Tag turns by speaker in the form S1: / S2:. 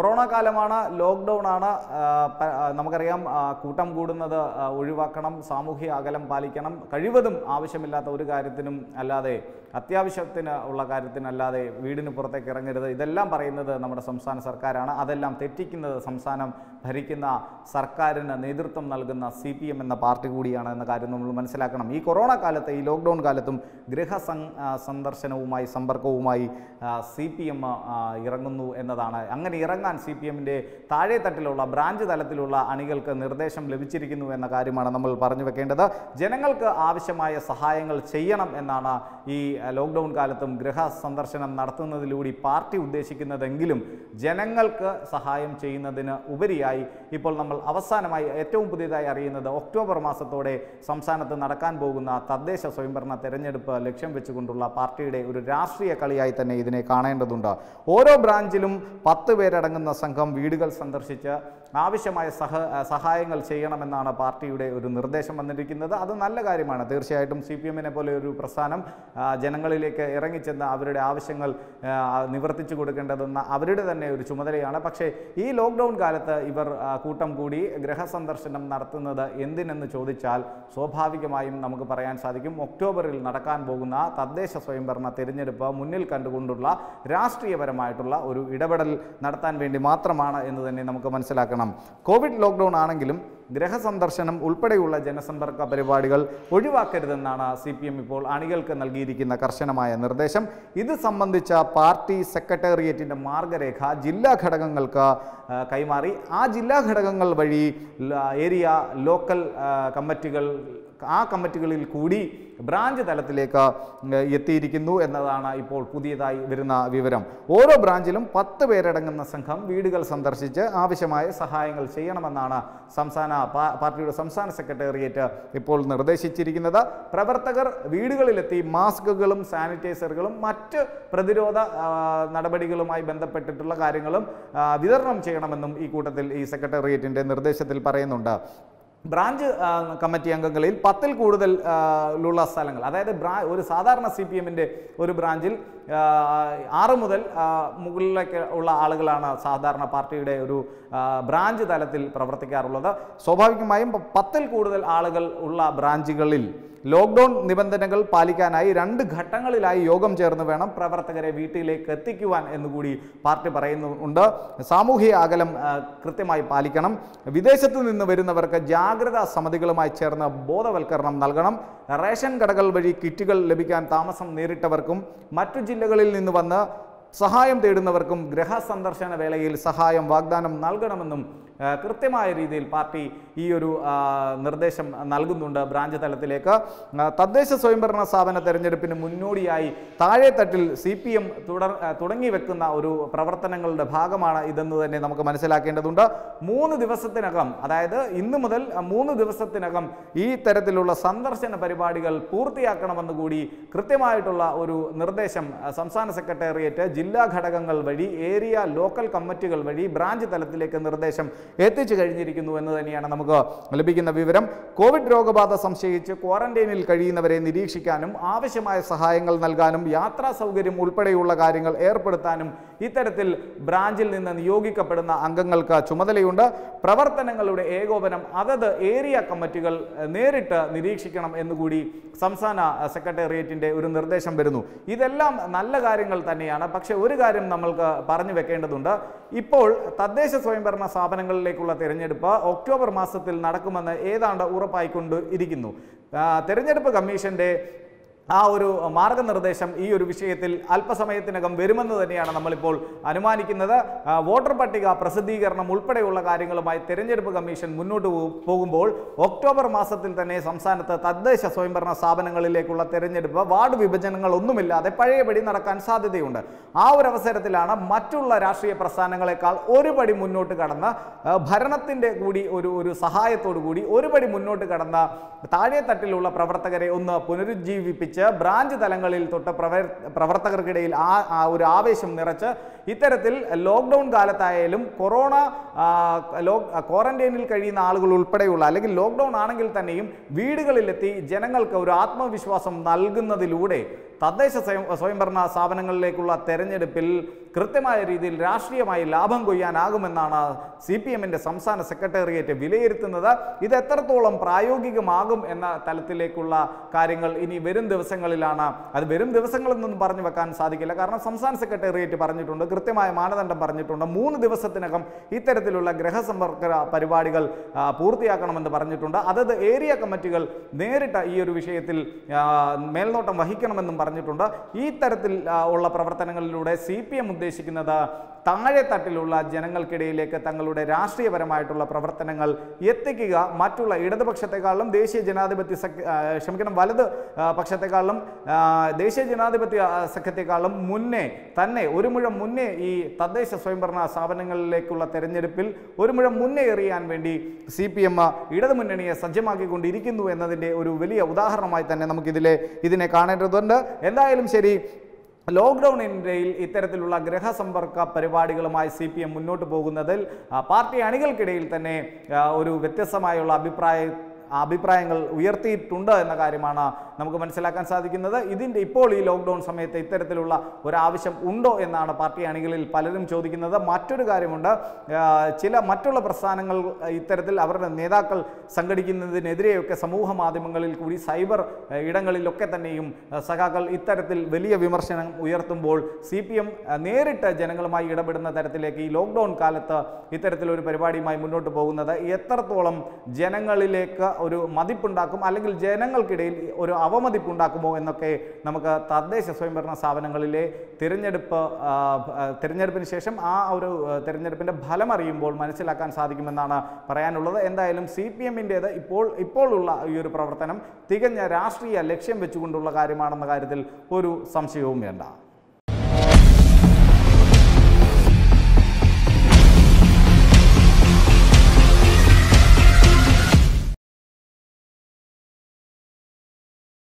S1: corona കാലമാണ് lockdown ആണ് നമുക്കറിയാം കൂട്ടം കൂടുന്നത് ഒഴിവാക്കണം സാമൂഹ്യ അകലം പാലിക്കണം കഴിവതും ആവശ്യമില്ലാത്ത ഒരു കാര്യത്തിനും അല്ലാതെ അത്യാവശ്യത്തിന് ഉള്ള കാര്യത്തിനല്ലാതെ വീടിന് പുറത്തേക്ക് ഇറങ്ങരുത് ഇതെല്ലാം പറയുന്നത് നമ്മുടെ സംസ്ഥാന സർക്കാരാണ് അതെല്ലാം തെറ്റിക്കുന്നത് സംസ്ഥാനം ഭരിക്കുന്ന സർക്കാരിന് നേതൃത്വം നൽകുന്ന സി പി എം എന്ന പാർട്ടി കൂടിയാണ് എന്ന കാര്യം നമ്മൾ മനസ്സിലാക്കണം ഈ കൊറോണ കാലത്ത് ഈ ലോക്ക്ഡൗൺ കാലത്തും ഗൃഹ സന്ദർശനവുമായി സമ്പർക്കവുമായി സി പി എം ഇറങ്ങുന്നു എന്നതാണ് അങ്ങനെ ഇറങ്ങാൻ നിലനിർത്താൻ സി പി എമ്മിൻ്റെ താഴെ തട്ടിലുള്ള ബ്രാഞ്ച് തലത്തിലുള്ള അണികൾക്ക് നിർദ്ദേശം ലഭിച്ചിരിക്കുന്നു എന്ന കാര്യമാണ് നമ്മൾ പറഞ്ഞു വെക്കേണ്ടത് ജനങ്ങൾക്ക് ആവശ്യമായ സഹായങ്ങൾ ചെയ്യണം എന്നാണ് ഈ ലോക്ക്ഡൗൺ കാലത്തും ഗൃഹ സന്ദർശനം നടത്തുന്നതിലൂടെ പാർട്ടി ഉദ്ദേശിക്കുന്നതെങ്കിലും ജനങ്ങൾക്ക് സഹായം ചെയ്യുന്നതിന് ഉപരിയായി ഇപ്പോൾ നമ്മൾ അവസാനമായി ഏറ്റവും പുതിയതായി അറിയുന്നത് ഒക്ടോബർ മാസത്തോടെ സംസ്ഥാനത്ത് നടക്കാൻ പോകുന്ന തദ്ദേശ സ്വയംഭരണ തെരഞ്ഞെടുപ്പ് ലക്ഷ്യം വെച്ചുകൊണ്ടുള്ള പാർട്ടിയുടെ ഒരു രാഷ്ട്രീയ കളിയായി തന്നെ ഇതിനെ കാണേണ്ടതുണ്ട് ഓരോ ബ്രാഞ്ചിലും പത്ത് പേരടങ്ങുന്ന അടങ്ങുന്ന സംഘം വീടുകൾ സന്ദർശിച്ച് ആവശ്യമായ സഹ സഹായങ്ങൾ ചെയ്യണമെന്നാണ് പാർട്ടിയുടെ ഒരു നിർദ്ദേശം വന്നിരിക്കുന്നത് അത് നല്ല കാര്യമാണ് തീർച്ചയായിട്ടും സി പി എമ്മിനെ പോലെ ഒരു പ്രസ്ഥാനം ജനങ്ങളിലേക്ക് ഇറങ്ങിച്ചെന്ന് അവരുടെ ആവശ്യങ്ങൾ നിവർത്തിച്ചു കൊടുക്കേണ്ടതെന്ന അവരുടെ തന്നെ ഒരു ചുമതലയാണ് പക്ഷേ ഈ ലോക്ക്ഡൗൺ കാലത്ത് ഇവർ കൂട്ടം കൂടി ഗൃഹസന്ദർശനം നടത്തുന്നത് എന്തിനെന്ന് ചോദിച്ചാൽ സ്വാഭാവികമായും നമുക്ക് പറയാൻ സാധിക്കും ഒക്ടോബറിൽ നടക്കാൻ പോകുന്ന തദ്ദേശ സ്വയംഭരണ തിരഞ്ഞെടുപ്പ് മുന്നിൽ കണ്ടുകൊണ്ടുള്ള രാഷ്ട്രീയപരമായിട്ടുള്ള ഒരു ഇടപെടൽ നടത്താൻ വേണ്ടി മാത്രമാണ് എന്ന് തന്നെ നമുക്ക് മനസ്സിലാക്കണം കാരണം കോവിഡ് ലോക്ക്ഡൗൺ ആണെങ്കിലും ഗ്രഹസന്ദർശനം ഉൾപ്പെടെയുള്ള ജനസമ്പർക്ക പരിപാടികൾ ഒഴിവാക്കരുതെന്നാണ് സി പി എം ഇപ്പോൾ അണികൾക്ക് നൽകിയിരിക്കുന്ന കർശനമായ നിർദ്ദേശം ഇത് സംബന്ധിച്ച പാർട്ടി സെക്രട്ടേറിയറ്റിൻ്റെ മാർഗരേഖ ജില്ലാ ഘടകങ്ങൾക്ക് കൈമാറി ആ ജില്ലാ ഘടകങ്ങൾ വഴി ഏരിയ ലോക്കൽ കമ്മിറ്റികൾ ആ കമ്മിറ്റികളിൽ കൂടി ബ്രാഞ്ച് തലത്തിലേക്ക് എത്തിയിരിക്കുന്നു എന്നതാണ് ഇപ്പോൾ പുതിയതായി വരുന്ന വിവരം ഓരോ ബ്രാഞ്ചിലും പത്ത് പേരടങ്ങുന്ന സംഘം വീടുകൾ സന്ദർശിച്ച് ആവശ്യമായ സഹായങ്ങൾ ചെയ്യണമെന്നാണ് സംസ്ഥാന പാർട്ടിയുടെ സംസ്ഥാന സെക്രട്ടേറിയറ്റ് ഇപ്പോൾ നിർദ്ദേശിച്ചിരിക്കുന്നത് പ്രവർത്തകർ വീടുകളിലെത്തി മാസ്കുകളും സാനിറ്റൈസറുകളും മറ്റ് പ്രതിരോധ നടപടികളുമായി ബന്ധപ്പെട്ടിട്ടുള്ള കാര്യങ്ങളും വിതരണം ചെയ്യണമെന്നും ഈ കൂട്ടത്തിൽ ഈ സെക്രട്ടേറിയറ്റിൻ്റെ നിർദ്ദേശത്തിൽ പറയുന്നുണ്ട് ബ്രാഞ്ച് കമ്മിറ്റി അംഗങ്ങളിൽ പത്തിൽ കൂടുതൽ ഉള്ള സ്ഥലങ്ങൾ അതായത് ബ്രാ ഒരു സാധാരണ സി പി എമ്മിൻ്റെ ഒരു ബ്രാഞ്ചിൽ ആറ് മുതൽ മുകളിലേക്ക് ഉള്ള ആളുകളാണ് സാധാരണ പാർട്ടിയുടെ ഒരു ബ്രാഞ്ച് തലത്തിൽ പ്രവർത്തിക്കാറുള്ളത് സ്വാഭാവികമായും പത്തിൽ കൂടുതൽ ആളുകൾ ഉള്ള ബ്രാഞ്ചുകളിൽ ലോക്ക്ഡൌൺ നിബന്ധനകൾ പാലിക്കാനായി രണ്ട് ഘട്ടങ്ങളിലായി യോഗം ചേർന്ന് വേണം പ്രവർത്തകരെ വീട്ടിലേക്ക് എത്തിക്കുവാൻ എന്നുകൂടി പാർട്ടി പറയുന്നുണ്ട് സാമൂഹിക അകലം കൃത്യമായി പാലിക്കണം വിദേശത്ത് നിന്ന് വരുന്നവർക്ക് ജാഗ്രതാ സമിതികളുമായി ചേർന്ന് ബോധവൽക്കരണം നൽകണം റേഷൻ കടകൾ വഴി കിറ്റുകൾ ലഭിക്കാൻ താമസം നേരിട്ടവർക്കും മറ്റു ജില്ലകളിൽ നിന്ന് വന്ന് സഹായം തേടുന്നവർക്കും ഗൃഹ സന്ദർശന വേളയിൽ സഹായം വാഗ്ദാനം നൽകണമെന്നും കൃത്യമായ രീതിയിൽ പാർട്ടി ഈ ഒരു നിർദ്ദേശം നൽകുന്നുണ്ട് ബ്രാഞ്ച് തലത്തിലേക്ക് തദ്ദേശ സ്വയംഭരണ സ്ഥാപന തെരഞ്ഞെടുപ്പിന് മുന്നോടിയായി താഴെത്തട്ടിൽ സി പി എം തുടർ തുടങ്ങി വെക്കുന്ന ഒരു പ്രവർത്തനങ്ങളുടെ ഭാഗമാണ് ഇതെന്ന് തന്നെ നമുക്ക് മനസ്സിലാക്കേണ്ടതുണ്ട് മൂന്ന് ദിവസത്തിനകം അതായത് ഇന്ന് മുതൽ മൂന്ന് ദിവസത്തിനകം ഈ തരത്തിലുള്ള സന്ദർശന പരിപാടികൾ പൂർത്തിയാക്കണമെന്ന് കൂടി കൃത്യമായിട്ടുള്ള ഒരു നിർദ്ദേശം സംസ്ഥാന സെക്രട്ടേറിയറ്റ് ജില്ലാ ഘടകങ്ങൾ വഴി ഏരിയ ലോക്കൽ കമ്മിറ്റികൾ വഴി ബ്രാഞ്ച് തലത്തിലേക്ക് നിർദ്ദേശം എത്തിച്ചു കഴിഞ്ഞിരിക്കുന്നു എന്ന് തന്നെയാണ് നമുക്ക് ലഭിക്കുന്ന വിവരം കോവിഡ് രോഗബാധ സംശയിച്ച് ക്വാറന്റൈനിൽ കഴിയുന്നവരെ നിരീക്ഷിക്കാനും ആവശ്യമായ സഹായങ്ങൾ നൽകാനും യാത്രാ സൗകര്യം ഉൾപ്പെടെയുള്ള കാര്യങ്ങൾ ഏർപ്പെടുത്താനും ഇത്തരത്തിൽ ബ്രാഞ്ചിൽ നിന്ന് നിയോഗിക്കപ്പെടുന്ന അംഗങ്ങൾക്ക് ചുമതലയുണ്ട് പ്രവർത്തനങ്ങളുടെ ഏകോപനം അതത് ഏരിയ കമ്മിറ്റികൾ നേരിട്ട് നിരീക്ഷിക്കണം എന്നുകൂടി സംസ്ഥാന സെക്രട്ടേറിയറ്റിൻ്റെ ഒരു നിർദ്ദേശം വരുന്നു ഇതെല്ലാം നല്ല കാര്യങ്ങൾ തന്നെയാണ് പക്ഷേ ഒരു കാര്യം നമ്മൾക്ക് പറഞ്ഞു വെക്കേണ്ടതുണ്ട് ഇപ്പോൾ തദ്ദേശ സ്വയംഭരണ സ്ഥാപനങ്ങളിലേക്കുള്ള തിരഞ്ഞെടുപ്പ് ഒക്ടോബർ മാസത്തിൽ നടക്കുമെന്ന് ഏതാണ്ട് ഉറപ്പായിക്കൊണ്ട് ഇരിക്കുന്നു തെരഞ്ഞെടുപ്പ് കമ്മീഷന്റെ ആ ഒരു മാർഗനിർദ്ദേശം ഈ ഒരു വിഷയത്തിൽ അല്പസമയത്തിനകം വരുമെന്ന് തന്നെയാണ് നമ്മളിപ്പോൾ അനുമാനിക്കുന്നത് വോട്ടർ പട്ടിക പ്രസിദ്ധീകരണം ഉൾപ്പെടെയുള്ള കാര്യങ്ങളുമായി തെരഞ്ഞെടുപ്പ് കമ്മീഷൻ മുന്നോട്ട് പോകുമ്പോൾ ഒക്ടോബർ മാസത്തിൽ തന്നെ സംസ്ഥാനത്ത് തദ്ദേശ സ്വയംഭരണ സ്ഥാപനങ്ങളിലേക്കുള്ള തെരഞ്ഞെടുപ്പ് വാർഡ് വിഭജനങ്ങൾ ഒന്നുമില്ലാതെ പഴയപടി നടക്കാൻ സാധ്യതയുണ്ട് ആ ഒരു അവസരത്തിലാണ് മറ്റുള്ള രാഷ്ട്രീയ പ്രസ്ഥാനങ്ങളെക്കാൾ ഒരുപടി മുന്നോട്ട് കടന്ന് ഭരണത്തിൻ്റെ കൂടി ഒരു ഒരു സഹായത്തോടു കൂടി ഒരുപടി മുന്നോട്ട് കടന്ന താഴെത്തട്ടിലുള്ള പ്രവർത്തകരെ ഒന്ന് പുനരുജ്ജീവിപ്പിച്ച് ബ്രാഞ്ച് തലങ്ങളിൽ തൊട്ട് പ്രവർത്തകർക്കിടയിൽ ആ ഒരു ആവേശം നിറച്ച് ഇത്തരത്തിൽ ലോക്ക്ഡൗൺ കാലത്തായാലും കൊറോണ ക്വാറന്റൈനിൽ കഴിയുന്ന ആളുകൾ ഉൾപ്പെടെയുള്ള അല്ലെങ്കിൽ ലോക്ക്ഡൗൺ ആണെങ്കിൽ തന്നെയും വീടുകളിലെത്തി ജനങ്ങൾക്ക് ഒരു ആത്മവിശ്വാസം നൽകുന്നതിലൂടെ തദ്ദേശ സ്വയം സ്വയംഭരണ സ്ഥാപനങ്ങളിലേക്കുള്ള തെരഞ്ഞെടുപ്പിൽ കൃത്യമായ രീതിയിൽ രാഷ്ട്രീയമായി ലാഭം കൊയ്യാനാകുമെന്നാണ് സി പി എമ്മിൻ്റെ സംസ്ഥാന സെക്രട്ടേറിയറ്റ് വിലയിരുത്തുന്നത് ഇത് എത്രത്തോളം പ്രായോഗികമാകും എന്ന തലത്തിലേക്കുള്ള കാര്യങ്ങൾ ഇനി വരും ദിവസങ്ങളിലാണ് അത് വരും ദിവസങ്ങളെന്നൊന്നും പറഞ്ഞു വെക്കാൻ സാധിക്കില്ല കാരണം സംസ്ഥാന സെക്രട്ടേറിയറ്റ് പറഞ്ഞിട്ടുണ്ട് കൃത്യമായ മാനദണ്ഡം പറഞ്ഞിട്ടുണ്ട് മൂന്ന് ദിവസത്തിനകം ഇത്തരത്തിലുള്ള ഗ്രഹസമ്പർക്ക പരിപാടികൾ പൂർത്തിയാക്കണമെന്ന് പറഞ്ഞിട്ടുണ്ട് അതത് ഏരിയ കമ്മിറ്റികൾ നേരിട്ട് ഈ ഒരു വിഷയത്തിൽ മേൽനോട്ടം വഹിക്കണമെന്നും പറഞ്ഞിട്ടുണ്ട് ഈ തരത്തിൽ ഉള്ള പ്രവർത്തനങ്ങളിലൂടെ സി പി എം ഉദ്ദേശിക്കുന്നത് താഴെ തട്ടിലുള്ള ജനങ്ങൾക്കിടയിലേക്ക് തങ്ങളുടെ രാഷ്ട്രീയപരമായിട്ടുള്ള പ്രവർത്തനങ്ങൾ എത്തിക്കുക മറ്റുള്ള ഇടതുപക്ഷത്തെക്കാളും ദേശീയ ജനാധിപത്യ സഖ്യ ക്ഷമിക്കണം വലത് പക്ഷത്തെ സംഘത്തെക്കാളും ദേശീയ ജനാധിപത്യ സംഘത്തെക്കാളും മുന്നേ തന്നെ ഒരു മുഴം മുന്നേ ഈ തദ്ദേശ സ്വയംഭരണ സ്ഥാപനങ്ങളിലേക്കുള്ള തെരഞ്ഞെടുപ്പിൽ ഒരു മുഴം മുന്നേ എറിയാൻ വേണ്ടി സി പി എം ഇടതുമുന്നണിയെ സജ്ജമാക്കിക്കൊണ്ടിരിക്കുന്നു എന്നതിൻ്റെ ഒരു വലിയ ഉദാഹരണമായി തന്നെ നമുക്കിതിലെ ഇതിനെ കാണേണ്ടതുണ്ട് എന്തായാലും ശരി ലോക്ക്ഡൗണിനിടയിൽ ഇത്തരത്തിലുള്ള ഗ്രഹസമ്പർക്ക പരിപാടികളുമായി സി പി എം മുന്നോട്ട് പോകുന്നതിൽ പാർട്ടി അണികൾക്കിടയിൽ തന്നെ ഒരു വ്യത്യസ്തമായുള്ള അഭിപ്രായ അഭിപ്രായങ്ങൾ ഉയർത്തിയിട്ടുണ്ട് എന്ന കാര്യമാണ് നമുക്ക് മനസ്സിലാക്കാൻ സാധിക്കുന്നത് ഇതിൻ്റെ ഇപ്പോൾ ഈ ലോക്ക്ഡൗൺ സമയത്ത് ഇത്തരത്തിലുള്ള ഒരാവശ്യം ഉണ്ടോ എന്നാണ് പാർട്ടി അണികളിൽ പലരും ചോദിക്കുന്നത് മറ്റൊരു കാര്യമുണ്ട് ചില മറ്റുള്ള പ്രസ്ഥാനങ്ങൾ ഇത്തരത്തിൽ അവരുടെ നേതാക്കൾ സംഘടിക്കുന്നതിനെതിരെയൊക്കെ സമൂഹ മാധ്യമങ്ങളിൽ കൂടി സൈബർ ഇടങ്ങളിലൊക്കെ തന്നെയും സഖാക്കൾ ഇത്തരത്തിൽ വലിയ വിമർശനം ഉയർത്തുമ്പോൾ സി പി എം നേരിട്ട് ജനങ്ങളുമായി ഇടപെടുന്ന തരത്തിലേക്ക് ഈ ലോക്ക്ഡൗൺ കാലത്ത് ഇത്തരത്തിലൊരു പരിപാടിയുമായി മുന്നോട്ട് പോകുന്നത് എത്രത്തോളം ജനങ്ങളിലേക്ക് ഒരു മതിപ്പുണ്ടാക്കും അല്ലെങ്കിൽ ജനങ്ങൾക്കിടയിൽ ഒരു ഉണ്ടാക്കുമോ എന്നൊക്കെ നമുക്ക് തദ്ദേശ സ്വയംഭരണ സ്ഥാപനങ്ങളിലെ തിരഞ്ഞെടുപ്പ് തിരഞ്ഞെടുപ്പിന് ശേഷം ആ ഒരു തിരഞ്ഞെടുപ്പിൻ്റെ ഫലം അറിയുമ്പോൾ മനസ്സിലാക്കാൻ സാധിക്കുമെന്നാണ് പറയാനുള്ളത് എന്തായാലും സി പി എമ്മിൻ്റേത് ഇപ്പോൾ ഇപ്പോഴുള്ള ഈ ഒരു പ്രവർത്തനം തികഞ്ഞ രാഷ്ട്രീയ ലക്ഷ്യം വെച്ചുകൊണ്ടുള്ള കാര്യമാണെന്ന കാര്യത്തിൽ ഒരു സംശയവും വേണ്ട